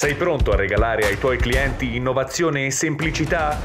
Sei pronto a regalare ai tuoi clienti innovazione e semplicità?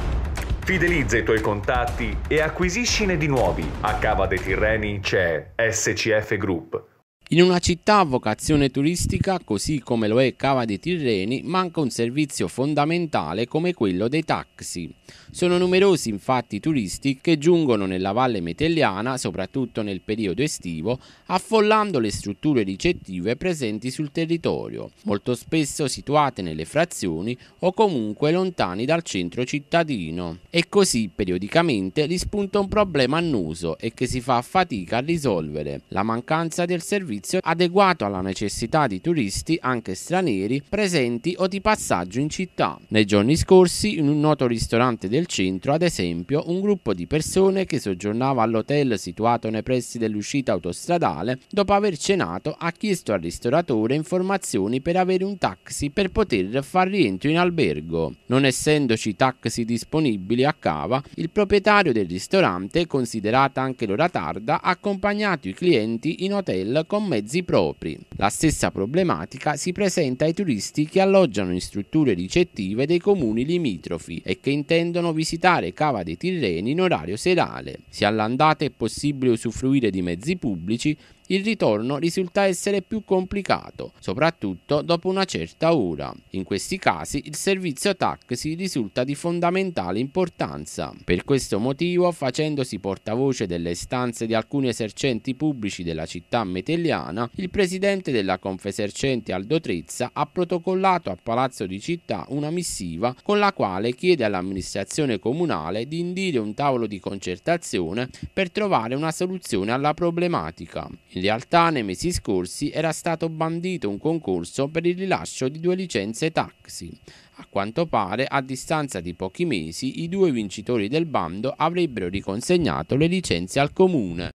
Fidelizza i tuoi contatti e acquisiscine di nuovi. A Cava dei Tirreni c'è SCF Group in una città a vocazione turistica, così come lo è Cava dei Tirreni, manca un servizio fondamentale come quello dei taxi. Sono numerosi infatti i turisti che giungono nella valle metelliana, soprattutto nel periodo estivo, affollando le strutture ricettive presenti sul territorio, molto spesso situate nelle frazioni o comunque lontani dal centro cittadino. E così periodicamente rispunta un problema annuso e che si fa fatica a risolvere, la mancanza del servizio servizio adeguato alla necessità di turisti, anche stranieri, presenti o di passaggio in città. Nei giorni scorsi, in un noto ristorante del centro, ad esempio, un gruppo di persone che soggiornava all'hotel situato nei pressi dell'uscita autostradale, dopo aver cenato, ha chiesto al ristoratore informazioni per avere un taxi per poter far rientro in albergo. Non essendoci taxi disponibili a Cava, il proprietario del ristorante, considerata anche l'ora tarda, ha accompagnato i clienti in hotel con con mezzi propri. La stessa problematica si presenta ai turisti che alloggiano in strutture ricettive dei comuni limitrofi e che intendono visitare Cava dei Tirreni in orario serale. Se all'andata è possibile usufruire di mezzi pubblici, il ritorno risulta essere più complicato, soprattutto dopo una certa ora. In questi casi il servizio taxi risulta di fondamentale importanza. Per questo motivo, facendosi portavoce delle istanze di alcuni esercenti pubblici della città metelliana, il presidente della Confesercenti Aldo Trezza ha protocollato a Palazzo di Città una missiva con la quale chiede all'amministrazione comunale di indire un tavolo di concertazione per trovare una soluzione alla problematica. Il di Altà nei mesi scorsi era stato bandito un concorso per il rilascio di due licenze taxi. A quanto pare, a distanza di pochi mesi, i due vincitori del bando avrebbero riconsegnato le licenze al comune.